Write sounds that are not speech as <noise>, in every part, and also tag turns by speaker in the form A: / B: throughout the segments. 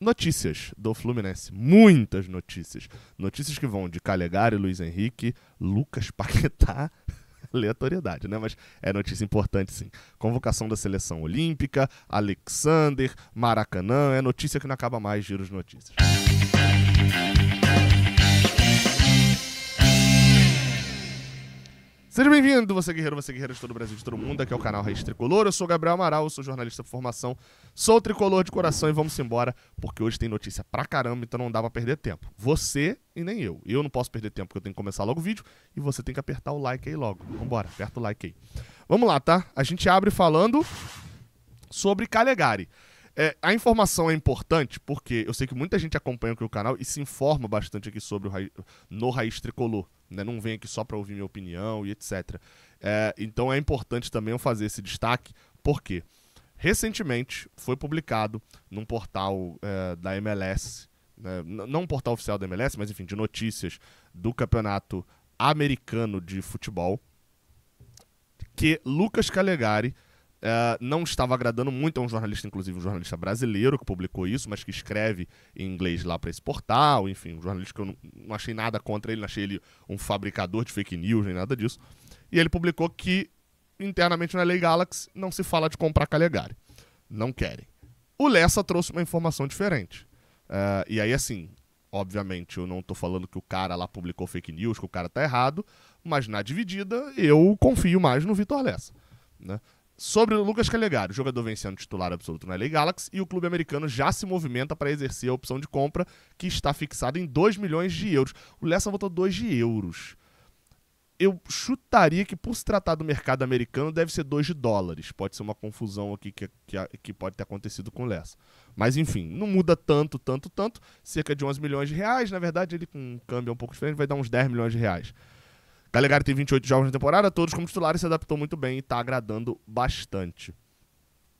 A: notícias do Fluminense. Muitas notícias. Notícias que vão de Calegari, Luiz Henrique, Lucas Paquetá. <laughs> Aleatoriedade, né? Mas é notícia importante, sim. Convocação da seleção olímpica, Alexander, Maracanã. É notícia que não acaba mais, giro de notícias. Seja bem-vindo, você guerreiro, você guerreiro de todo o Brasil, de todo o mundo. Aqui é o canal Raiz Tricolor. Eu sou Gabriel Amaral, sou jornalista por formação, sou tricolor de coração e vamos embora, porque hoje tem notícia pra caramba, então não dá pra perder tempo. Você e nem eu. Eu não posso perder tempo, porque eu tenho que começar logo o vídeo e você tem que apertar o like aí logo. Vambora, aperta o like aí. Vamos lá, tá? A gente abre falando sobre Calegari. É, a informação é importante porque eu sei que muita gente acompanha aqui o canal e se informa bastante aqui sobre o raiz, no Raiz Tricolor, né? não vem aqui só para ouvir minha opinião e etc. É, então é importante também eu fazer esse destaque, porque recentemente foi publicado num portal é, da MLS, né? não um portal oficial da MLS, mas enfim, de notícias do campeonato americano de futebol, que Lucas Calegari é, não estava agradando muito a um jornalista, inclusive um jornalista brasileiro que publicou isso, mas que escreve em inglês lá para esse portal, enfim, um jornalista que eu não, não achei nada contra ele, não achei ele um fabricador de fake news nem nada disso. E ele publicou que internamente na Lei Galaxy não se fala de comprar Calegari. Não querem. O Lessa trouxe uma informação diferente. Uh, e aí, assim, obviamente eu não estou falando que o cara lá publicou fake news, que o cara está errado, mas na dividida eu confio mais no Vitor Lessa. Né? Sobre o Lucas Calegari, o jogador vem sendo titular absoluto na LA Galaxy e o clube americano já se movimenta para exercer a opção de compra que está fixada em 2 milhões de euros. O Lessa votou 2 de euros. Eu chutaria que, por se tratar do mercado americano, deve ser 2 de dólares. Pode ser uma confusão aqui que, que, que pode ter acontecido com o Lessa. Mas, enfim, não muda tanto, tanto, tanto. Cerca de 11 milhões de reais. Na verdade, ele com um câmbio um pouco diferente vai dar uns 10 milhões de reais. Calegari tem 28 jogos na temporada, todos como titulares, se adaptou muito bem e está agradando bastante.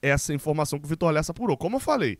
A: Essa é informação que o Vitor Lessa apurou. Como eu falei,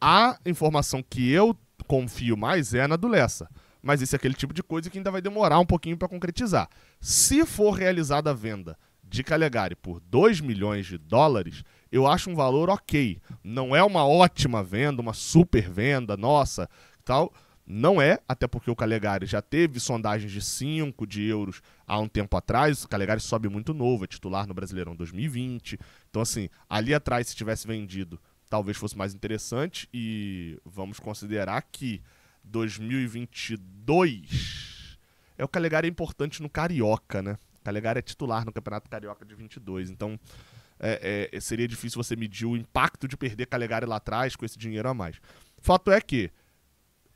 A: a informação que eu confio mais é na do Lessa. Mas esse é aquele tipo de coisa que ainda vai demorar um pouquinho para concretizar. Se for realizada a venda de Calegari por 2 milhões de dólares, eu acho um valor ok. Não é uma ótima venda, uma super venda, nossa, tal. Não é, até porque o Calegari já teve sondagens de 5 de euros há um tempo atrás. O Calegari sobe muito novo, é titular no Brasileirão 2020. Então, assim, ali atrás, se tivesse vendido, talvez fosse mais interessante. E vamos considerar que 2022 é o Calegari é importante no Carioca, né? O Calegari é titular no Campeonato Carioca de 22. Então, é, é, seria difícil você medir o impacto de perder Calegari lá atrás com esse dinheiro a mais. Fato é que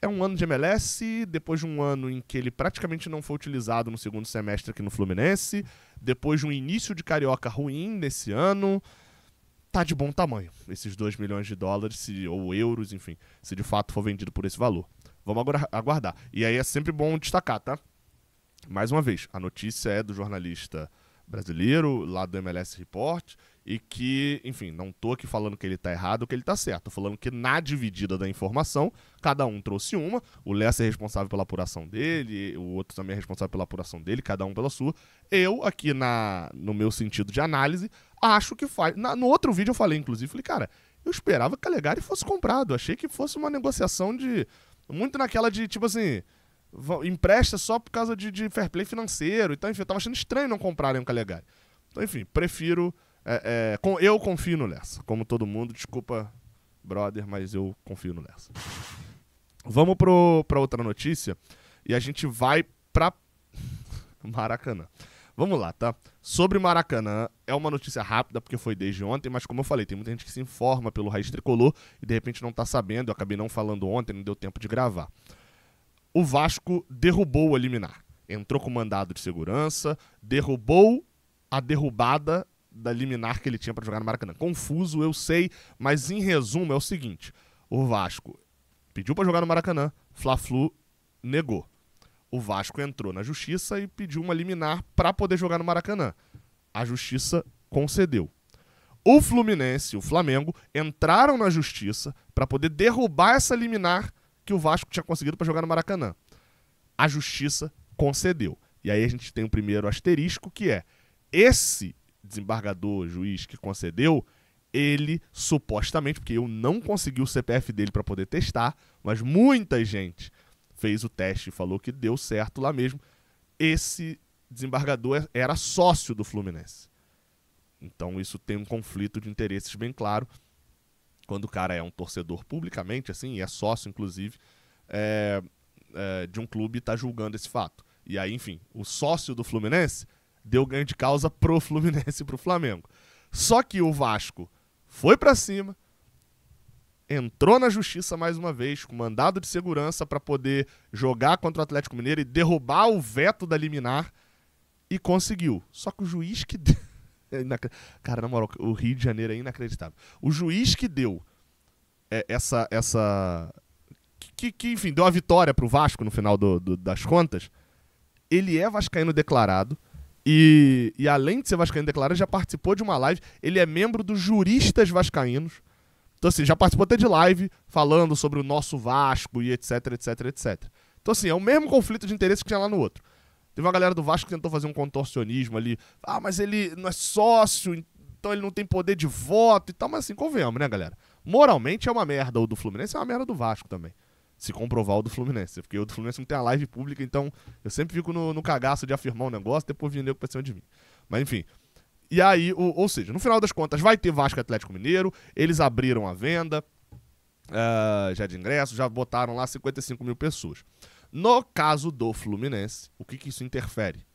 A: é um ano de MLS, depois de um ano em que ele praticamente não foi utilizado no segundo semestre aqui no Fluminense, depois de um início de carioca ruim nesse ano, tá de bom tamanho. Esses 2 milhões de dólares, se, ou euros, enfim, se de fato for vendido por esse valor. Vamos aguardar. E aí é sempre bom destacar, tá? Mais uma vez, a notícia é do jornalista brasileiro, lá do MLS Report, e que, enfim, não tô aqui falando que ele tá errado ou que ele tá certo. Tô falando que na dividida da informação, cada um trouxe uma, o Lessa é responsável pela apuração dele, o outro também é responsável pela apuração dele, cada um pela sua. Eu, aqui na no meu sentido de análise, acho que faz. Na, no outro vídeo eu falei, inclusive, falei, cara, eu esperava que a Legari fosse comprado. Achei que fosse uma negociação de. Muito naquela de, tipo assim empresta só por causa de, de, fair play financeiro. Então, enfim, eu tava achando estranho não comprarem o Calegari. Então, enfim, prefiro é, é, com, eu confio no Lessa, como todo mundo. Desculpa, brother, mas eu confio no Lessa. Vamos para outra notícia e a gente vai para <laughs> Maracanã. Vamos lá, tá? Sobre Maracanã, é uma notícia rápida porque foi desde ontem, mas como eu falei, tem muita gente que se informa pelo Raiz Tricolor e de repente não tá sabendo. Eu acabei não falando ontem, não deu tempo de gravar. O Vasco derrubou o liminar. Entrou com mandado de segurança, derrubou a derrubada da liminar que ele tinha para jogar no Maracanã. Confuso, eu sei, mas em resumo é o seguinte: o Vasco pediu para jogar no Maracanã, Fla-Flu negou. O Vasco entrou na justiça e pediu uma liminar para poder jogar no Maracanã. A justiça concedeu. O Fluminense e o Flamengo entraram na justiça para poder derrubar essa liminar que o Vasco tinha conseguido para jogar no Maracanã. A justiça concedeu. E aí a gente tem o primeiro asterisco que é: esse desembargador, juiz que concedeu, ele supostamente, porque eu não consegui o CPF dele para poder testar, mas muita gente fez o teste e falou que deu certo lá mesmo. Esse desembargador é, era sócio do Fluminense. Então isso tem um conflito de interesses bem claro. Quando o cara é um torcedor publicamente, assim, e é sócio, inclusive, é, é, de um clube e tá julgando esse fato. E aí, enfim, o sócio do Fluminense deu ganho de causa pro <laughs> Fluminense e pro Flamengo. Só que o Vasco foi para cima, entrou na justiça mais uma vez com mandado de segurança para poder jogar contra o Atlético Mineiro e derrubar o veto da liminar e conseguiu. Só que o juiz que deu... <laughs> É cara, na moral, o Rio de Janeiro é inacreditável. O juiz que deu é, essa essa que, que, enfim, deu a vitória pro Vasco no final do, do, das contas, ele é vascaíno declarado, e, e além de ser vascaíno declarado, já participou de uma live. Ele é membro dos Juristas Vascaínos. Então, assim, já participou até de live falando sobre o nosso Vasco e etc, etc, etc. Então, assim, é o mesmo conflito de interesse que tinha lá no outro. Teve uma galera do Vasco que tentou fazer um contorcionismo ali. Ah, mas ele não é sócio, então ele não tem poder de voto e tal. Mas, assim, convenhamos, né, galera? Moralmente é uma merda o do Fluminense, é uma merda do Vasco também se comprovar o do Fluminense. Porque o do Fluminense não tem a live pública, então eu sempre fico no, no cagaço de afirmar um negócio, depois vem nego pra cima de mim. Mas enfim. E aí, o, ou seja, no final das contas, vai ter Vasco Atlético Mineiro, eles abriram a venda uh, já de ingresso, já botaram lá 55 mil pessoas. No caso do Fluminense, o que, que isso interfere?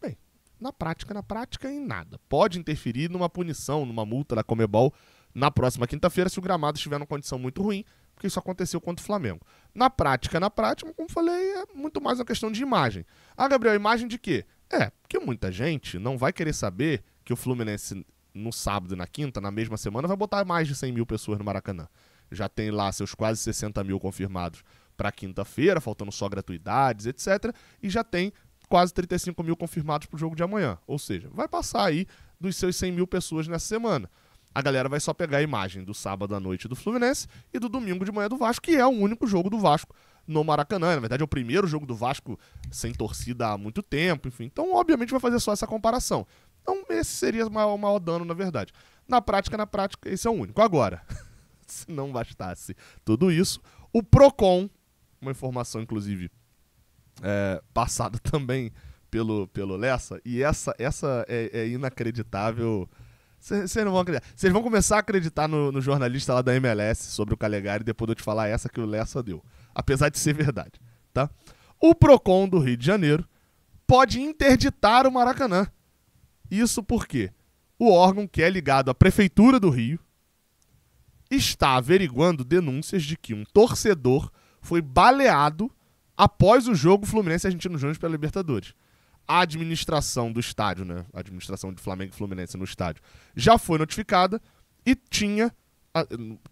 A: Bem, na prática, na prática, em nada. Pode interferir numa punição, numa multa da Comebol na próxima quinta-feira, se o gramado estiver numa condição muito ruim, porque isso aconteceu contra o Flamengo. Na prática, na prática, como falei, é muito mais uma questão de imagem. Ah, Gabriel, imagem de quê? É, porque muita gente não vai querer saber que o Fluminense no sábado e na quinta, na mesma semana, vai botar mais de 100 mil pessoas no Maracanã. Já tem lá seus quase 60 mil confirmados para quinta-feira, faltando só gratuidades, etc. E já tem quase 35 mil confirmados para o jogo de amanhã. Ou seja, vai passar aí dos seus 100 mil pessoas nessa semana a galera vai só pegar a imagem do sábado à noite do Fluminense e do domingo de manhã do Vasco, que é o único jogo do Vasco no Maracanã. Na verdade, é o primeiro jogo do Vasco sem torcida há muito tempo, enfim. Então, obviamente, vai fazer só essa comparação. Então, esse seria o maior, maior dano, na verdade. Na prática, na prática, esse é o único. Agora, <laughs> se não bastasse tudo isso, o PROCON, uma informação, inclusive, é, passada <laughs> também pelo, pelo Lessa, e essa, essa é, é inacreditável. Vocês não vão acreditar. Vocês vão começar a acreditar no, no, jornalista lá da MLS sobre o Calegari depois de eu te falar essa que o Léo só deu. Apesar de ser verdade, tá? O PROCON do Rio de Janeiro pode interditar o Maracanã. Isso porque o órgão que é ligado à Prefeitura do Rio está averiguando denúncias de que um torcedor foi baleado após o jogo Fluminense-Argentino Júnior pela Libertadores a administração do estádio, né? A administração de Flamengo e Fluminense no estádio, já foi notificada e tinha.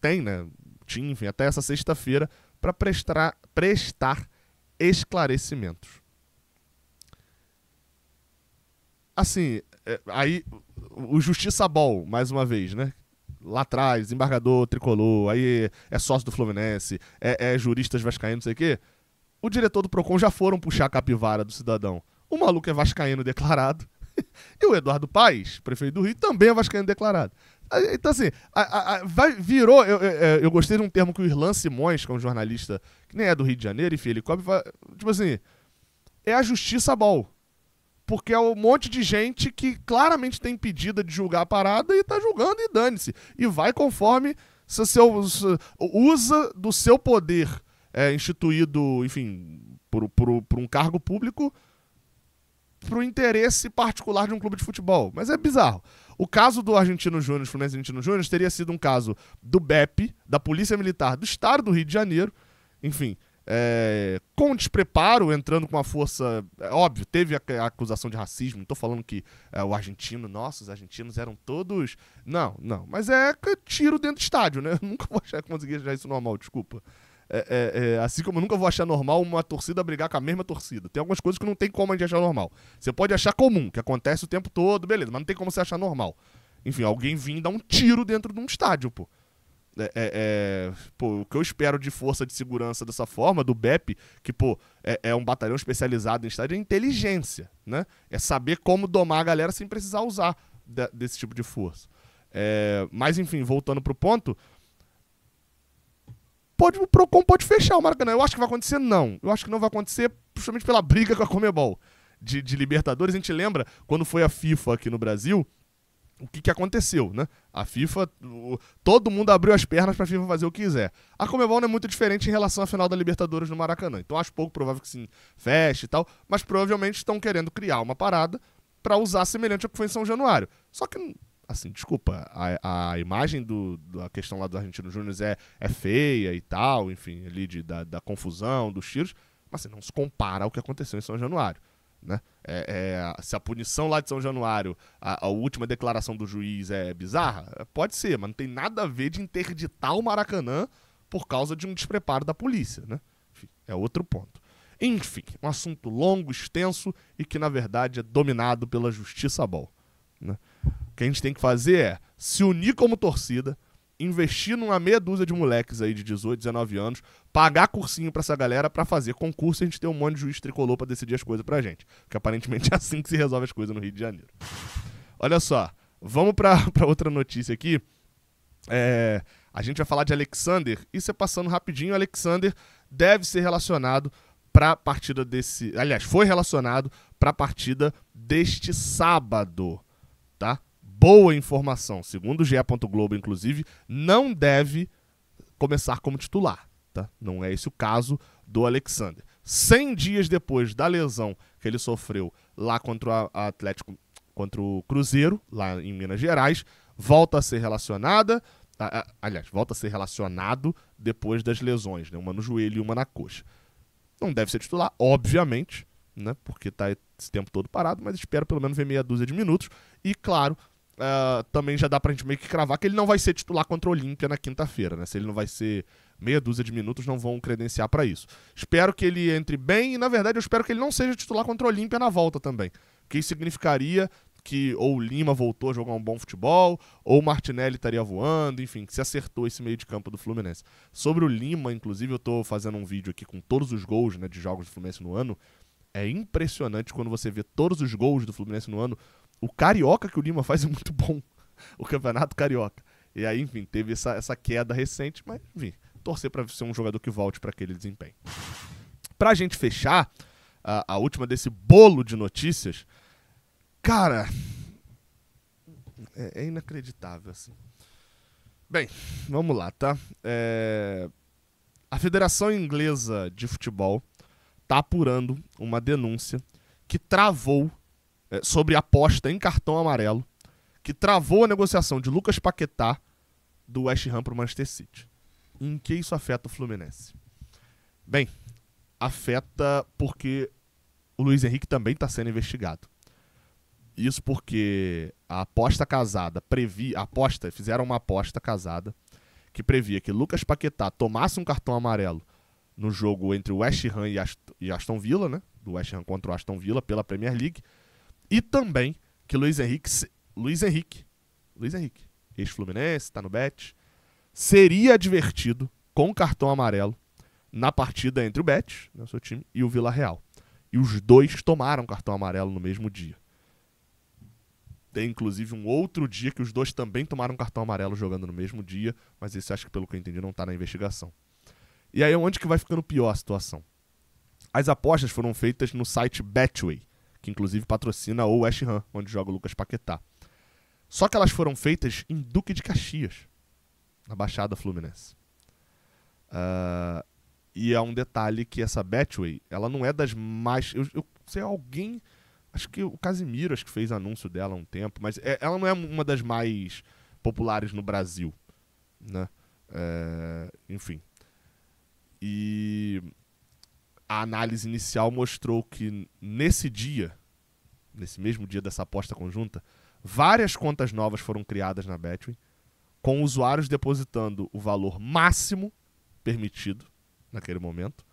A: Tem, né? Tinha, enfim, até essa sexta-feira para prestar, prestar esclarecimentos. Assim, é, aí o Justiça Ball, mais uma vez, né? Lá atrás, embargador, tricolor, aí é sócio do Fluminense, é, é juristas vascaínos, não sei o quê. O diretor do PROCON já foram puxar a capivara do cidadão. O maluco é vascaíno declarado. <laughs> E o Eduardo Paes, prefeito do Rio, também é vascaíno declarado. Ah, então, assim, a, a, a, virou. Eu, eu, eu, gostei de um termo que o Irlan Simões, que é um jornalista que nem é do Rio de Janeiro, enfim, ele cobre. Tipo assim, é a justiça bol. Porque é um monte de gente que claramente tem pedida de julgar a parada e tá julgando e dane-se. E vai conforme se seu, se usa do seu poder é, instituído, enfim, por, por, por um cargo público pro interesse particular de um clube de futebol. Mas é bizarro. O caso do Argentino Júnior, Fluminense Argentino Júnior, teria sido um caso do BEP, da Polícia Militar do Estado do Rio de Janeiro, enfim, é, com despreparo, entrando com uma força. É, óbvio, teve a, a, acusação de racismo, não tô falando que é, o argentino, nossos argentinos eram todos. Não, não. Mas é tiro dentro do estádio, né? <laughs> Eu nunca vou achar, conseguir achar isso normal, desculpa. É, é, é, assim como eu nunca vou achar normal uma torcida brigar com a mesma torcida. Tem algumas coisas que não tem como a gente achar normal. Você pode achar comum, que acontece o tempo todo, beleza, mas não tem como você achar normal. Enfim, alguém vir dar um tiro dentro de um estádio, pô. É, é, é, pô, o que eu espero de força de segurança dessa forma, do BEP, que, pô, é, é, um batalhão especializado em estádio, é inteligência, né? É saber como domar a galera sem precisar usar de, desse tipo de força. É, mas, enfim, voltando pro ponto, pode, o PROCON pode fechar o Maracanã. Eu acho que vai acontecer, não. Eu acho que não vai acontecer, principalmente pela briga <laughs> com a Comebol de, de Libertadores. A gente lembra quando foi a FIFA aqui no Brasil, o que, que aconteceu, né? A FIFA, o, todo mundo abriu as pernas para a FIFA fazer o que quiser. A Comebol não é muito diferente em relação à final da Libertadores no Maracanã. Então acho pouco provável que se feche e tal, mas provavelmente estão querendo criar uma parada para usar semelhante ao que foi em São Januário. Só que assim, desculpa, a, a imagem do, da questão lá do argentino júnior é, é feia e tal, enfim, ali de, da, da confusão, dos tiros, mas assim, não se compara ao que aconteceu em São Januário. Né? É, é, se a punição lá de São Januário, a, a, última declaração do juiz é bizarra, pode ser, mas não tem nada a ver de interditar o Maracanã por causa de um despreparo da polícia. Né? Enfim, é outro ponto. Enfim, um assunto longo, extenso e que, na verdade, é dominado pela justiça bol. Né? O que a gente tem que fazer é se unir como torcida, investir numa meia dúzia de moleques aí de 18, 19 anos, pagar cursinho para essa galera para fazer concurso e a gente ter um monte de juiz tricolor para decidir as coisas pra gente. que aparentemente <laughs> é assim que se resolve as coisas no Rio de Janeiro. Olha só, vamos pra, <laughs> pra outra notícia aqui. É, a gente vai falar de Alexander, isso é passando rapidinho, Alexander deve ser relacionado para partida desse. Aliás, foi relacionado para partida deste sábado, tá? boa informação, segundo o GE. Globo, inclusive, não deve começar como titular. Tá? Não é esse o caso do Alexander. 100 dias depois da lesão que ele sofreu lá contra o Atlético, contra o Cruzeiro, lá em Minas Gerais, volta a ser relacionada, aliás, volta a ser relacionado depois das lesões, né? uma no joelho e uma na coxa. Não deve ser titular, obviamente, né? porque está esse tempo todo parado, mas espero pelo menos ver meia dúzia de minutos. E, claro, Uh, também já dá pra gente meio que cravar que ele não vai ser titular contra o Olímpia na quinta-feira, né? Se ele não vai ser meia dúzia de minutos, não vão credenciar para isso. Espero que ele entre bem e, na verdade, eu espero que ele não seja titular contra o Olímpia na volta também. Que isso significaria que ou o Lima voltou a jogar um bom futebol, ou o Martinelli estaria voando, enfim, que se acertou esse meio de campo do Fluminense. Sobre o Lima, inclusive, eu estou fazendo um vídeo aqui com todos os gols né, de jogos do Fluminense no ano, é impressionante quando você vê todos os gols do Fluminense no ano. O carioca que o Lima faz é muito bom. <laughs> O campeonato carioca. E aí, enfim, teve essa, essa queda recente, mas enfim, torcer para ser um jogador que volte para aquele desempenho. Para a gente fechar a, a última desse bolo de notícias, cara, é, é inacreditável assim. Bem, vamos lá, tá? É... A Federação Inglesa de Futebol está apurando uma denúncia que travou é, sobre aposta em cartão amarelo, que travou a negociação de Lucas Paquetá do West Ham para o Manchester City. Em que isso afeta o Fluminense? Bem, afeta porque o Luiz Henrique também está sendo investigado. Isso porque a aposta casada previa, aposta, fizeram uma aposta casada que previa que Lucas Paquetá tomasse um cartão amarelo no jogo entre o West Ham e, Ast e Aston Villa, né? Do West Ham contra o Aston Villa pela Premier League. E também que Luiz Henrique, Luiz Henrique, Luiz Henrique, ex-Fluminense, tá no Bet, seria advertido com cartão amarelo na partida entre o Bet, né, seu time, e o Vila Real. E os dois tomaram cartão amarelo no mesmo dia. Tem inclusive um outro dia que os dois também tomaram cartão amarelo jogando no mesmo dia, mas esse acho que pelo que eu entendi não está na investigação. E aí é onde que vai ficando pior a situação. As apostas foram feitas no site Betway, que inclusive patrocina o West Ham, onde joga o Lucas Paquetá. Só que elas foram feitas em Duque de Caxias, na Baixada Fluminense. Uh, e há é um detalhe que essa Betway, ela não é das mais... Eu, eu sei alguém... Acho que o Casimiro acho que fez anúncio dela há um tempo, mas é, ela não é uma das mais populares no Brasil, né? É, enfim, e a análise inicial mostrou que nesse dia, nesse mesmo dia dessa aposta conjunta, várias contas novas foram criadas na Betway, com usuários depositando o valor máximo permitido naquele momento.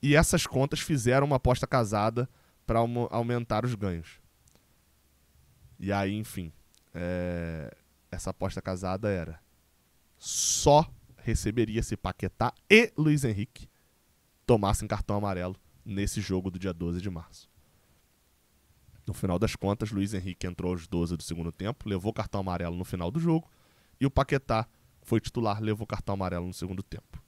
A: E essas contas fizeram uma aposta casada para aumentar os ganhos. E aí, enfim, é... essa aposta casada era só receberia se Paquetá e Luiz Henrique tomassem cartão amarelo nesse jogo do dia 12 de março. No final das contas, Luiz Henrique entrou aos 12 do segundo tempo, levou cartão amarelo no final do jogo, e o Paquetá foi titular, levou cartão amarelo no segundo tempo.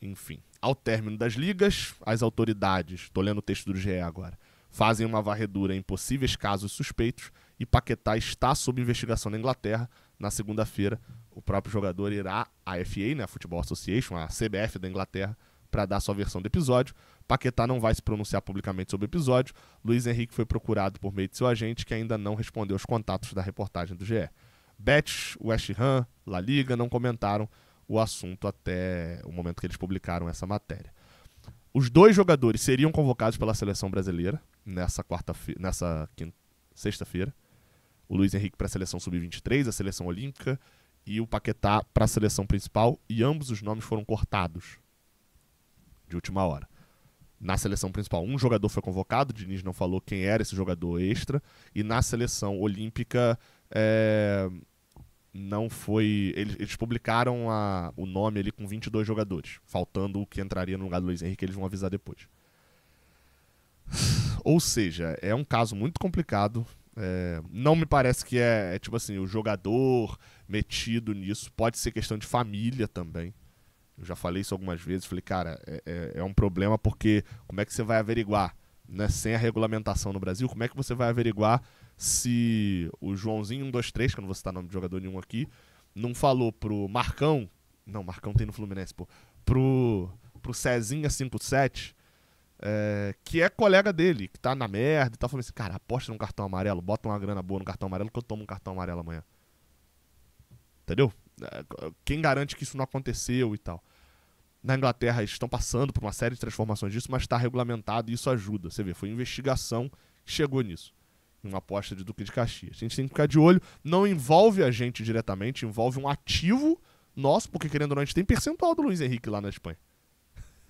A: Enfim, ao término das ligas, as autoridades, estou lendo o texto do GE agora, fazem uma varredura em possíveis casos suspeitos e Paquetá está sob investigação na Inglaterra na segunda-feira, o próprio jogador irá à FA, né, Football Association, a CBF da Inglaterra, para dar sua versão do episódio. Paquetá não vai se pronunciar publicamente sobre o episódio. Luiz Henrique foi procurado por meio de seu agente, que ainda não respondeu aos contatos da reportagem do GE. Betis, West Ham, La Liga não comentaram o assunto até o momento que eles publicaram essa matéria. Os dois jogadores seriam convocados pela seleção brasileira nessa quarta nessa sexta-feira o Luiz Henrique para a seleção sub-23, a seleção olímpica, e o Paquetá para a seleção principal, e ambos os nomes foram cortados de última hora. Na seleção principal, um jogador foi convocado, o Diniz não falou quem era esse jogador extra, e na seleção olímpica é, não foi. Eles, eles publicaram a, o nome ali com 22 jogadores, faltando o que entraria no lugar do Luiz Henrique, eles vão avisar depois. Ou seja, é um caso muito complicado é, não me parece que é, é, tipo assim, o jogador metido nisso. Pode ser questão de família também. Eu já falei isso algumas vezes. Falei, cara, é, é, é um problema porque como é que você vai averiguar? Né, sem a regulamentação no Brasil, como é que você vai averiguar se o Joãozinho 123, que eu não vou citar nome de jogador nenhum aqui, não falou pro Marcão. Não, Marcão tem no Fluminense, pô. Pro, pro Cezinha 57 é, que é colega dele, que tá na merda e tal, falando assim, cara, aposta num cartão amarelo, bota uma grana boa no cartão amarelo que eu tomo um cartão amarelo amanhã. Entendeu? É, quem garante que isso não aconteceu e tal? Na Inglaterra eles estão passando por uma série de transformações disso, mas está regulamentado e isso ajuda. Você vê, foi investigação que chegou nisso. Uma aposta de Duque de Caxias. A gente tem que ficar de olho. Não envolve a gente diretamente, envolve um ativo nosso, porque querendo ou não, a gente tem percentual do Luiz Henrique lá na Espanha.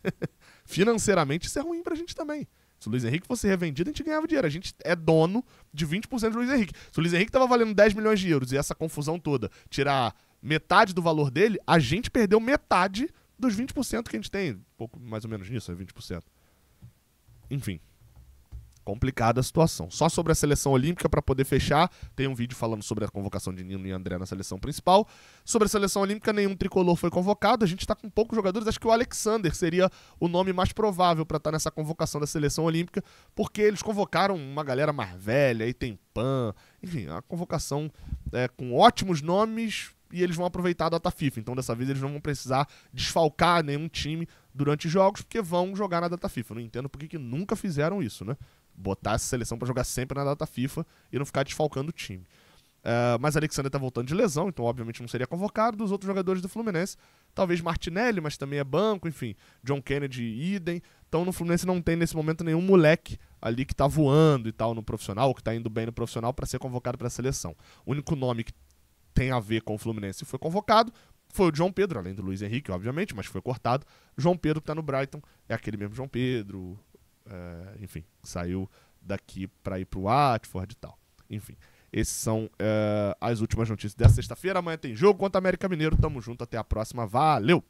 A: <laughs> financeiramente isso é ruim pra gente também. Se o Luiz Henrique fosse revendido, a gente ganhava dinheiro. A gente é dono de 20% do Luiz Henrique. Se o Luiz Henrique tava valendo 10 milhões de euros e essa confusão toda tirar metade do valor dele, a gente perdeu metade dos 20% que a gente tem. Pouco mais ou menos nisso, é 20%. Enfim complicada a situação. Só sobre a seleção olímpica, para poder fechar, tem um vídeo falando sobre a convocação de Nino e André na seleção principal. Sobre a seleção olímpica, nenhum tricolor foi convocado. A gente está com poucos jogadores. Acho que o Alexander seria o nome mais provável para estar tá nessa convocação da seleção olímpica, porque eles convocaram uma galera mais velha, e tem Pan, enfim, é a convocação é, com ótimos nomes, e eles vão aproveitar a data FIFA. Então, dessa vez, eles não vão precisar desfalcar nenhum time durante jogos, porque vão jogar na data FIFA. Não entendo por que nunca fizeram isso, né? botar essa seleção para jogar sempre na data FIFA e não ficar desfalcando o time. Uh, mas Alexander tá voltando de lesão, então obviamente não seria convocado. Dos outros jogadores do Fluminense, talvez Martinelli, mas também é banco, enfim. John Kennedy, idem. Então no Fluminense não tem nesse momento nenhum moleque ali que tá voando e tal no profissional, que tá indo bem no profissional para ser convocado para a seleção. O único nome que tem a ver com o Fluminense e foi convocado foi o João Pedro, além do Luiz Henrique, obviamente, mas foi cortado. João Pedro que tá no Brighton, é aquele mesmo João Pedro, é, enfim, saiu daqui para ir para o Watford e tal. Enfim, essas são é, as últimas notícias dessa sexta-feira. Amanhã tem jogo contra América Mineiro. Tamo junto, até a próxima. Valeu!